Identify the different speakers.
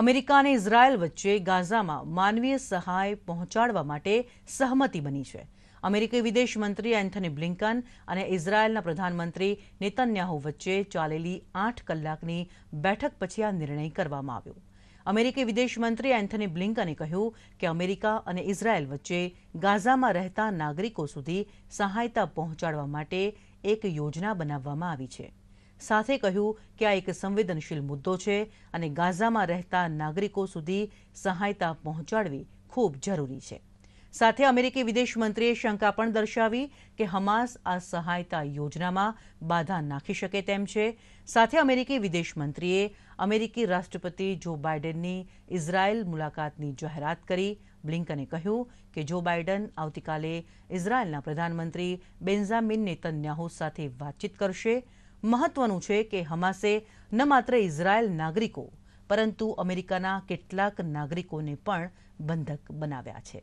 Speaker 1: America અને Israel વચ્ચે ગાઝામાં માનવીય સહાય પહોંચાડવા માટે સહમતિ બની છે અમેરિકી વિદેશ મંત્રી એન્થની બ્લિન્કન અને ઇઝરાયેલના પ્રધાનમંત્રી નેતન્યાહુ વચ્ચે ચાલેલી આઠ કલાકની બેઠક પછી આ નિર્ણય કરવામાં આવ્યો અમેરિકી વિદેશ મંત્રી એન્થની બ્લિન્કને કહ્યું કે અમેરિકા અને ઇઝરાયેલ વચ્ચે ગાઝામાં રહેતા નાગરિકો સુધી સહાયતા પહોંચાડવા માટે એક યોજના બનાવવામાં આવી છે સાથે કહ્યું કે આ એક સંવેદનશીલ મુદ્દો છે અને ગાઝામાં રહેતા નાગરિકો સુધી સહાયતા પહોંચાડવી ખૂબ જરૂરી છે સાથે અમેરિકી વિદેશ મંત્રીએ શંકા પણ દર્શાવી કે હમાસ આ સહાયતા યોજનામાં બાધા નાખી શકે તેમ છે સાથે અમેરિકી વિદેશ મંત્રીએ અમેરિકી રાષ્ટ્રપતિ જો બાઇડનની ઇઝરાયેલ મુલાકાતની જાહેરાત કરી બ્લિન્કને કહ્યું કે જો બાઇડન આવતીકાલે ઇઝરાયેલના પ્રધાનમંત્રી બેન્ઝામિન નેતન્યાહુ સાથે વાતચીત કરશે મહત્વનું છે કે હમાસે ન માત્ર ઇઝરાયલ નાગરિકો પરંતુ અમેરિકાના કેટલાક નાગરિકોને પણ બંધક બનાવ્યા છે